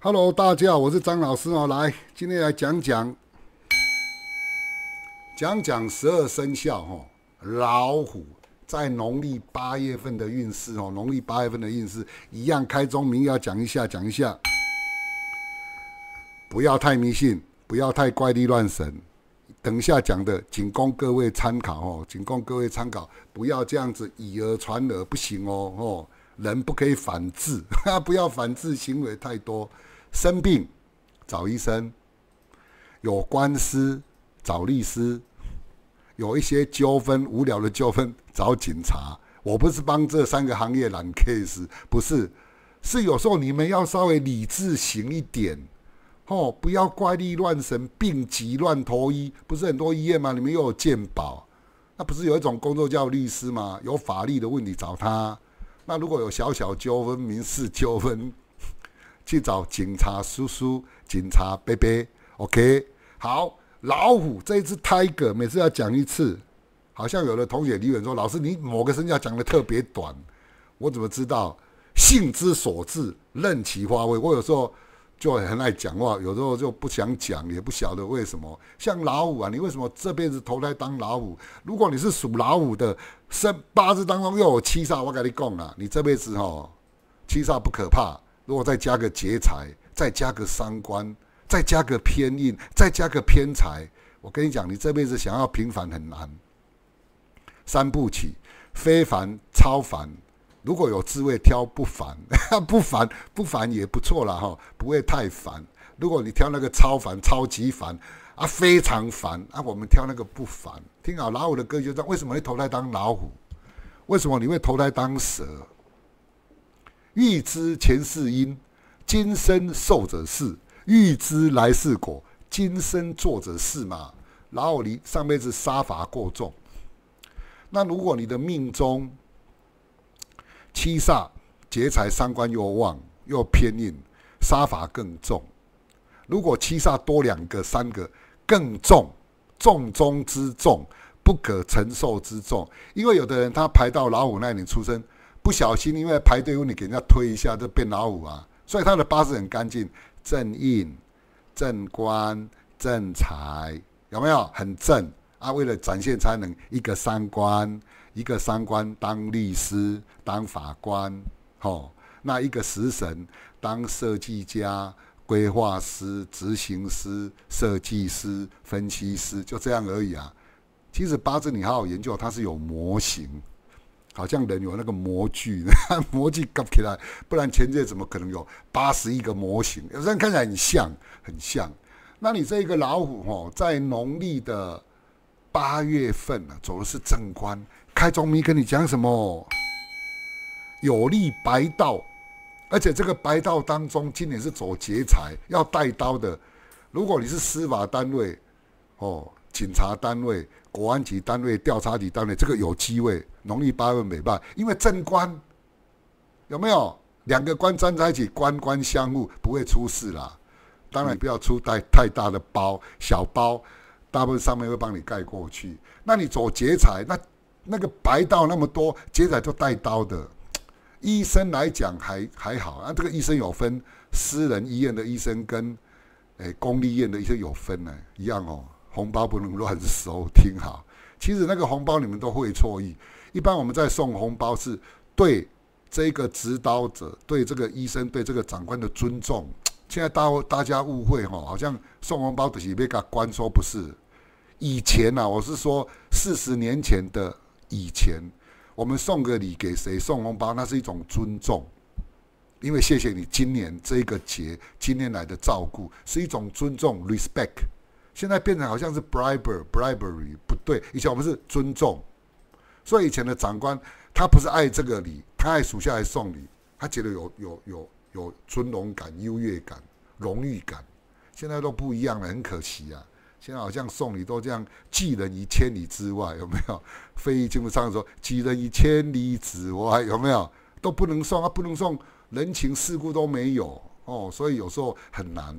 Hello，大家好，我是张老师哦。来，今天来讲讲讲讲十二生肖哈，老虎在农历八月份的运势哦，农历八月份的运势一样，开宗明要讲一下，讲一下，不要太迷信，不要太怪力乱神。等下讲的仅供各位参考哦，仅供各位参考，不要这样子以讹传讹，不行哦，吼。人不可以反制，不要反制行为太多。生病找医生，有官司找律师，有一些纠纷无聊的纠纷找警察。我不是帮这三个行业揽 case，不是，是有时候你们要稍微理智型一点，吼，不要怪力乱神，病急乱投医。不是很多医院吗？你们又有鉴宝，那不是有一种工作叫律师吗？有法律的问题找他。那如果有小小纠纷、民事纠纷，去找警察叔叔、警察伯伯。OK，好，老虎这一只 tiger，每次要讲一次，好像有的同学留言说：“老师，你某个生肖讲的特别短，我怎么知道？”性之所至，任其发挥。我有时候。就很爱讲话，有时候就不想讲，也不晓得为什么。像老虎啊，你为什么这辈子投胎当老虎？如果你是属老虎的，生八字当中又有七煞，我跟你讲啊，你这辈子哦，七煞不可怕。如果再加个劫财，再加个伤官，再加个偏印，再加个偏财，我跟你讲，你这辈子想要平凡很难，三不起，非凡超凡。如果有智慧挑 不烦，不烦不烦也不错了哈，不会太烦。如果你挑那个超烦、超级烦啊，非常烦啊，我们挑那个不烦。听好，老虎的歌就知道为什么会投胎当老虎，为什么你会投胎当蛇？欲知前世因，今生受者是；欲知来世果，今生做者是嘛？老虎你上辈子杀伐过重。那如果你的命中，七煞劫财三官又旺又偏硬，杀伐更重。如果七煞多两个三个，更重，重中之重，不可承受之重。因为有的人他排到老五那年出生，不小心因为排队问你给人家推一下，就变老五啊。所以他的八字很干净，正印、正官、正财，有没有很正？啊，为了展现才能，一个三官，一个三官当律师、当法官，吼，那一个食神当设计家、规划师、执行师、设计师、分析师，就这样而已啊。其实八字你好好研究，它是有模型，好像人有那个模具，模具搞起来，不然前世怎么可能有八十一个模型？有时候看起来很像，很像。那你这一个老虎吼，在农历的。八月份啊，走的是正官，开宗明跟你讲什么？有利白道，而且这个白道当中，今年是走劫财，要带刀的。如果你是司法单位、哦，警察单位、国安局单位、调查局单位，这个有机会。农历八月没办，因为正官有没有？两个官站在一起，官官相护，不会出事啦。当然不要出带太大的包，小包。大部分上面会帮你盖过去。那你走劫财，那那个白道那么多，劫财就带刀的。医生来讲还还好啊，这个医生有分私人医院的医生跟诶公立医院的医生有分呢，一样哦。红包不能乱收，听好。其实那个红包你们都会错意，一般我们在送红包是对这个执刀者、对这个医生、对这个长官的尊重。现在大大家误会哈，好像送红包的是被个官说不是。以前啊，我是说四十年前的以前，我们送个礼给谁送红包，那是一种尊重，因为谢谢你今年这个节，今年来的照顾是一种尊重 （respect）。现在变成好像是 b r i b e r bribery 不对。以前我们是尊重，所以以前的长官他不是爱这个礼，他爱属下来送礼，他觉得有有有。有尊荣感、优越感、荣誉感，现在都不一样了，很可惜啊！现在好像送礼都这样，寄人于千里之外，有没有？非议节目上说，寄人于千里之外，有没有？都不能送啊，不能送，人情世故都没有哦，所以有时候很难。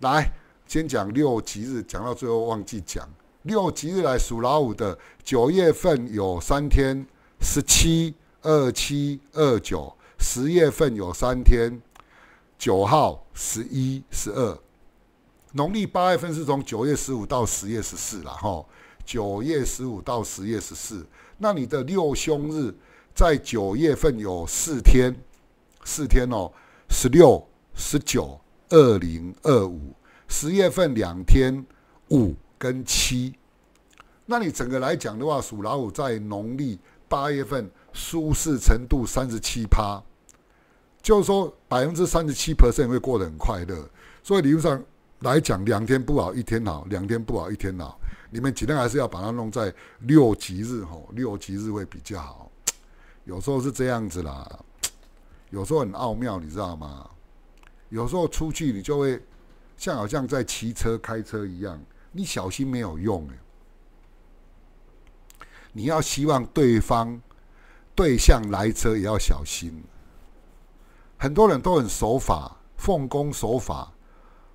来，先讲六吉日，讲到最后忘记讲六吉日来属老虎的九月份有三天：十七、二七、二九。十月份有三天，九号、十一、十二。农历八月份是从九月十五到十月十四了哈。九月十五到十月十四，那你的六凶日在九月份有四天，四天哦，十六、十九、二零、二五。十月份两天，五跟七。那你整个来讲的话，属老虎在农历八月份舒适程度三十七趴。就是说，百分之三十七 percent 会过得很快乐，所以理论上来讲，两天不好，一天好；两天不好，一天好。你们尽量还是要把它弄在六吉日吼，六吉日会比较好。有时候是这样子啦，有时候很奥妙，你知道吗？有时候出去你就会像好像在骑车开车一样，你小心没有用哎，你要希望对方对象来车也要小心。很多人都很守法，奉公守法，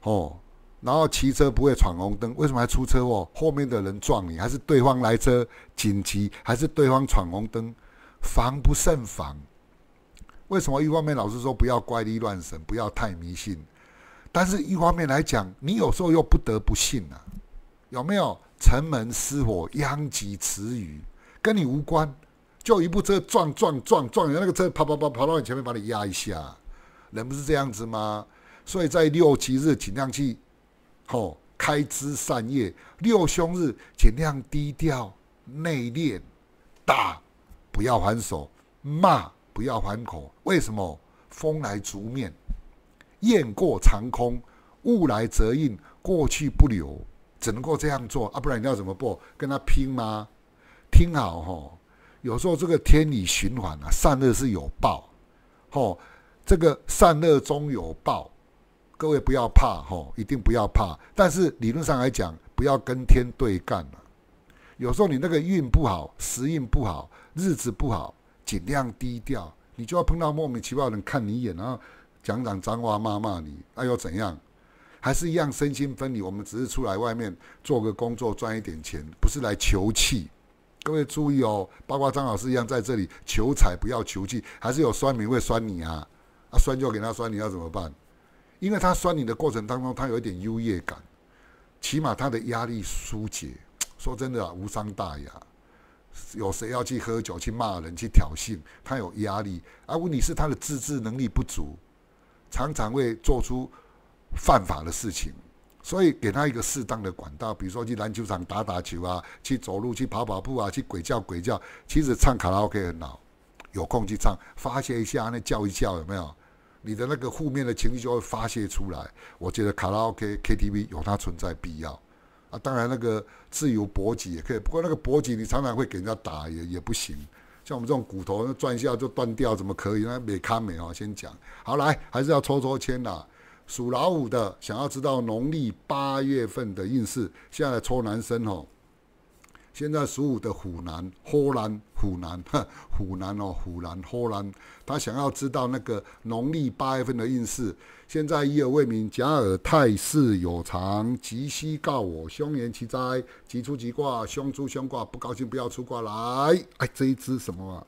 哦，然后骑车不会闯红灯，为什么还出车祸？后面的人撞你，还是对方来车紧急，还是对方闯红灯？防不胜防。为什么一方面老是说不要怪力乱神，不要太迷信？但是一方面来讲，你有时候又不得不信呐，有没有？城门失火，殃及池鱼，跟你无关。就一部车撞撞撞撞人，那个车跑跑跑跑到你前面，把你压一下，人不是这样子吗？所以在六七日尽量去，吼开枝散叶；六凶日尽量低调内敛，打不要还手，骂不要还口。为什么风来竹面，雁过长空，雾来则应，过去不留，只能够这样做啊！不然你要怎么破？跟他拼吗？听好吼。有时候这个天理循环啊，善恶是有报，吼，这个善恶中有报，各位不要怕吼，一定不要怕。但是理论上来讲，不要跟天对干了。有时候你那个运不好，时运不好，日子不好，尽量低调。你就要碰到莫名其妙的人看你一眼，然后讲讲脏话骂骂你，那又怎样？还是一样身心分离。我们只是出来外面做个工作，赚一点钱，不是来求气。各位注意哦，包括张老师一样在这里求财不要求气，还是有酸民会酸你啊！啊，酸就给他酸，你要怎么办？因为他酸你的过程当中，他有一点优越感，起码他的压力疏解。说真的啊，无伤大雅。有谁要去喝酒、去骂人、去挑衅？他有压力啊，问题是他的自制能力不足，常常会做出犯法的事情。所以给他一个适当的管道，比如说去篮球场打打球啊，去走路去跑跑步啊，去鬼叫鬼叫。其实唱卡拉 OK 很好，有空去唱，发泄一下，那叫一叫，有没有？你的那个负面的情绪就会发泄出来。我觉得卡拉 OK KTV 有它存在必要啊。当然那个自由搏击也可以，不过那个搏击你常常会给人家打，也也不行。像我们这种骨头转一下就断掉，怎么可以呢？美康美啊，先讲好来，还是要抽抽签啊。属老虎的想要知道农历八月份的运势，现在抽男生哦。现在属虎的虎男、虎男、虎男、虎男哦，虎男、虎男。他想要知道那个农历八月份的运势。现在一而未鸣，假耳太势有常，吉兮告我，凶言其哉，吉出吉卦，凶出凶卦，不高兴不要出卦来。哎，这一只什么啊？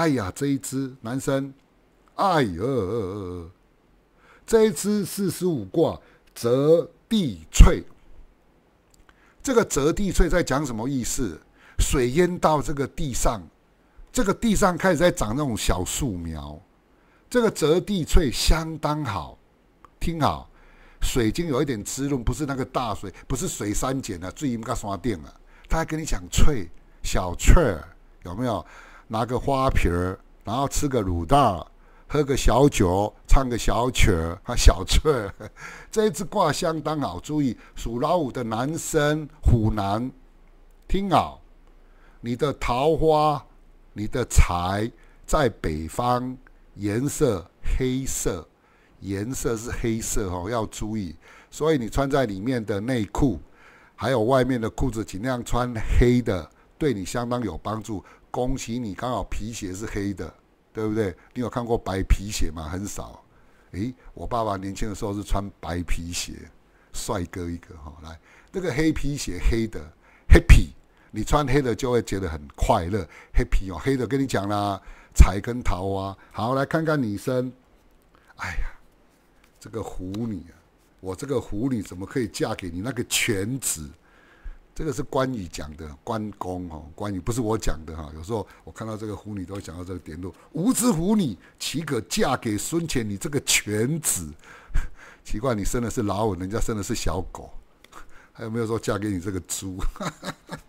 哎呀，这一只男生，哎呦。这一支四十五卦折地翠，这个折地翠在讲什么意思？水淹到这个地上，这个地上开始在长那种小树苗。这个折地翠相当好，听好，水晶有一点滋润，不是那个大水，不是水三减啊，最应该刷电了。他还跟你讲翠小翠，有没有拿个花瓶儿，然后吃个卤蛋。喝个小酒，唱个小曲，啊，小翠，这次卦相当好，注意属老虎的男生，虎男，听好，你的桃花，你的财在北方，颜色黑色，颜色是黑色哦，要注意，所以你穿在里面的内裤，还有外面的裤子，尽量穿黑的，对你相当有帮助，恭喜你，刚好皮鞋是黑的。对不对？你有看过白皮鞋吗？很少。诶，我爸爸年轻的时候是穿白皮鞋，帅哥一个哈。来，那个黑皮鞋，黑的，happy。你穿黑的就会觉得很快乐，happy 哦。黑的跟你讲啦，财根桃花。好，来看看女生。哎呀，这个狐狸啊，我这个狐狸怎么可以嫁给你那个犬子？这个是关羽讲的，关公哦，关羽不是我讲的哈。有时候我看到这个狐女都想到这个典故，无知狐女岂可嫁给孙权？你这个犬子，奇怪，你生的是老五，人家生的是小狗。还有没有说嫁给你这个猪？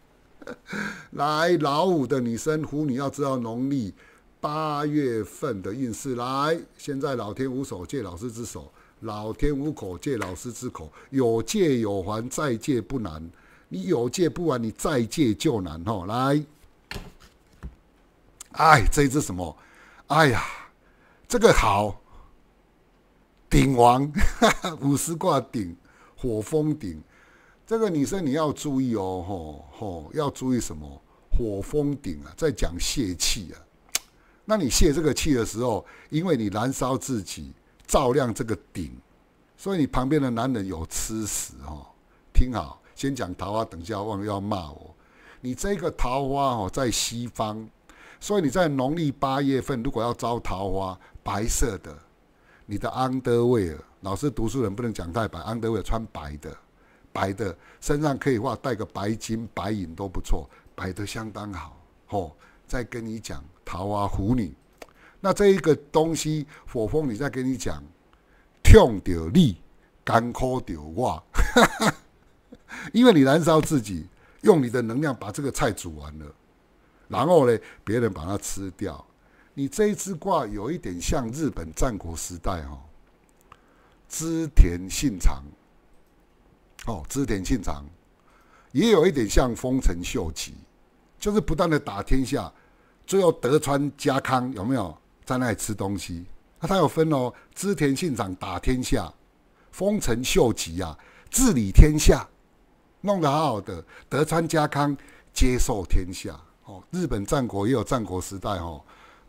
来，老五的女生狐女要知道农历八月份的运势。来，现在老天无手借老师之手，老天无口借老师之口，有借有还，再借不难。你有借不完，你再借就难哦。来，哎，这一只什么？哎呀，这个好，鼎王哈哈，五十卦鼎，火风鼎。这个女生你要注意哦，吼吼，要注意什么？火风鼎啊，在讲泄气啊。那你泄这个气的时候，因为你燃烧自己，照亮这个鼎，所以你旁边的男人有吃屎哦。听好。先讲桃花，等下忘了要骂我。你这个桃花哦，在西方，所以你在农历八月份如果要招桃花，白色的，你的安德威尔，老师读书人不能讲太白，安德威尔穿白的，白的身上可以话带个白金、白银都不错，白的相当好哦。再跟你讲桃花虎女，那这一个东西火风，你再跟你讲，痛掉你，干枯掉我。因为你燃烧自己，用你的能量把这个菜煮完了，然后呢，别人把它吃掉。你这一支卦有一点像日本战国时代哦，织田信长哦，织田信长也有一点像丰臣秀吉，就是不断的打天下，最后德川家康有没有在那里吃东西？那它有分哦，织田信长打天下，丰臣秀吉啊治理天下。弄得好好的，德川家康接受天下哦。日本战国也有战国时代哦，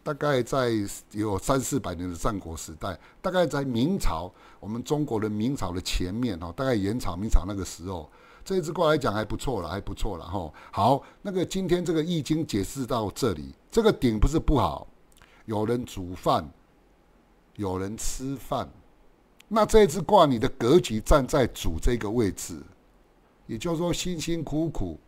大概在有三四百年的战国时代，大概在明朝，我们中国人明朝的前面哦，大概元朝、明朝那个时候，这一支卦来讲还不错了，还不错了哈。好，那个今天这个易经解释到这里，这个鼎不是不好，有人煮饭，有人吃饭，那这一支卦你的格局站在主这个位置。也就是说，辛辛苦苦，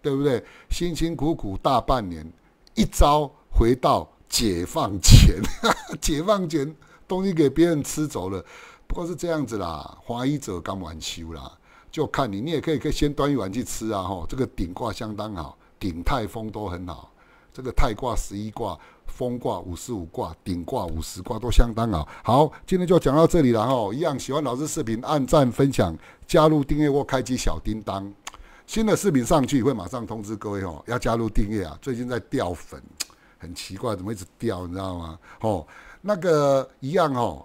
对不对？辛辛苦苦大半年，一朝回到解放前，解放前东西给别人吃走了，不过是这样子啦。华一者刚完休啦，就看你，你也可以可以先端一碗去吃啊。吼，这个顶卦相当好，顶泰风都很好，这个泰卦十一卦。风卦五十五卦，顶卦五十卦都相当好。好，今天就讲到这里了哈。一样，喜欢老师视频按赞、分享、加入订阅或开启小叮当。新的视频上去会马上通知各位哦。要加入订阅啊，最近在掉粉，很奇怪，怎么一直掉？你知道吗？哦，那个一样哦。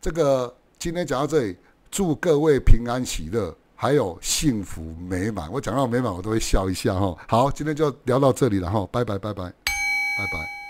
这个今天讲到这里，祝各位平安喜乐，还有幸福美满。我讲到美满，我都会笑一下哈。好，今天就聊到这里了，哈，拜拜拜拜拜拜。